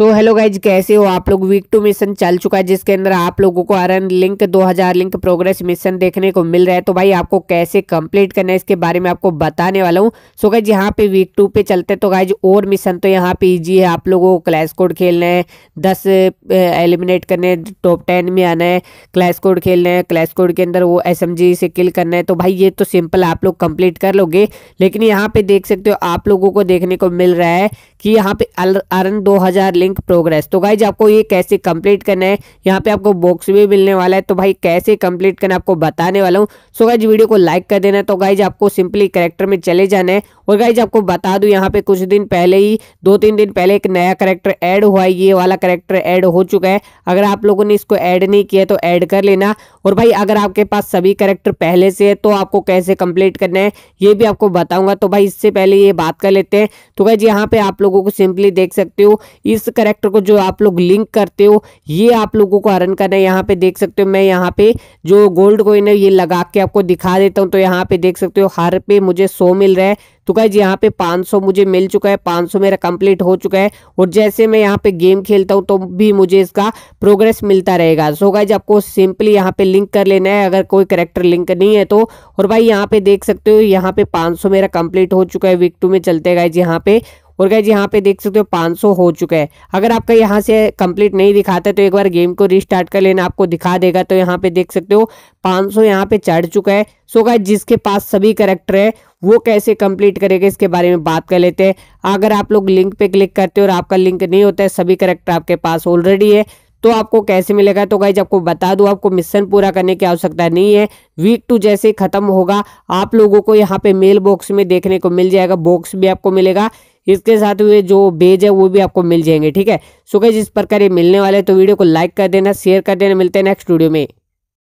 तो hello guys कैसे हो आप लोग वीक टू मिशन चल चुका है जिसके अंदर आप लोगों को अरन लिंक 2000 लिंक प्रोग्रेस मिशन देखने को मिल रहा है तो भाई आपको कैसे कंप्लीट करना है इसके बारे में आपको बताने वाला हूँ सो गाइज यहाँ पे वीक टू पे चलते हैं तो गाइज और मिशन तो यहाँ पे ईजी है आप लोगों को क्लैश कोड खेलना है दस एलिमिनेट करने है टॉप टेन में आना है क्लैश कोड खेलना है क्लैश कोड के अंदर वो एस से किल करना है तो भाई ये तो सिंपल आप लोग कंप्लीट कर लोगे लेकिन यहाँ पे देख सकते हो आप लोगों को देखने को मिल रहा है कि यहाँ पे अरन दो लिंक लिंक प्रोग्रेस तो गाइज आपको ये कैसे कंप्लीट करना है यहाँ पे आपको बॉक्स भी मिलने वाला है तो भाई कैसे कंप्लीट करना आपको बताने वाला हूँ सो गाइज वीडियो को लाइक कर देना तो गाइज आपको सिंपली करेक्टर में चले जाना है और गाइज आपको बता दूं यहाँ पे कुछ दिन पहले ही दो तीन दिन पहले एक नया करेक्टर ऐड हुआ है ये वाला करेक्टर ऐड हो चुका है अगर आप लोगों ने इसको ऐड नहीं किया तो ऐड कर लेना और भाई अगर आपके पास सभी करेक्टर पहले से है तो आपको कैसे कंप्लीट करना है ये भी आपको बताऊंगा तो भाई इससे पहले ये बात कर लेते हैं तो गाइज यहाँ पे आप लोगों को सिंपली देख सकते हो इस करेक्टर को जो आप लोग लिंक करते हो ये आप लोगों को अर्न करना है यहाँ पे देख सकते हो मैं यहाँ पे जो गोल्ड कोइन है ये लगा के आपको दिखा देता हूँ तो यहाँ पे देख सकते हो हर पे मुझे सो मिल रहा है तो गाइज यहाँ पे 500 मुझे मिल चुका है 500 मेरा कंप्लीट हो चुका है और जैसे मैं यहाँ पे गेम खेलता हूँ तो भी मुझे इसका प्रोग्रेस मिलता रहेगा सो गाइज आपको सिंपली यहाँ पे लिंक कर लेना है अगर कोई करेक्टर लिंक नहीं है तो और भाई यहाँ पे देख सकते हो यहाँ पे पाँच मेरा कंप्लीट हो चुका है वीक टू में चलते गाइज यहाँ पे और गाइज यहाँ पे देख सकते हो 500 हो चुका है अगर आपका यहाँ से कंप्लीट नहीं दिखाता तो एक बार गेम को रिस्टार्ट कर लेना आपको दिखा देगा तो यहाँ पे देख सकते हो 500 सौ यहाँ पे चढ़ चुका है सो गाइज जिसके पास सभी करेक्टर है वो कैसे कंप्लीट करेगा इसके बारे में बात कर लेते हैं अगर आप लोग लिंक पे क्लिक करते हो और आपका लिंक नहीं होता है सभी करेक्टर आपके पास ऑलरेडी है तो आपको कैसे मिलेगा तो गाइज आपको बता दूं आपको मिशन पूरा करने की आवश्यकता नहीं है वीक टू जैसे खत्म होगा आप लोगों को यहाँ पे मेल बॉक्स में देखने को मिल जाएगा बॉक्स भी आपको मिलेगा इसके साथ हुए जो बेज है वो भी आपको मिल जाएंगे ठीक है सो गई इस प्रकार ये मिलने वाले तो वीडियो को लाइक कर देना शेयर कर देना मिलते हैं नेक्स्ट वीडियो में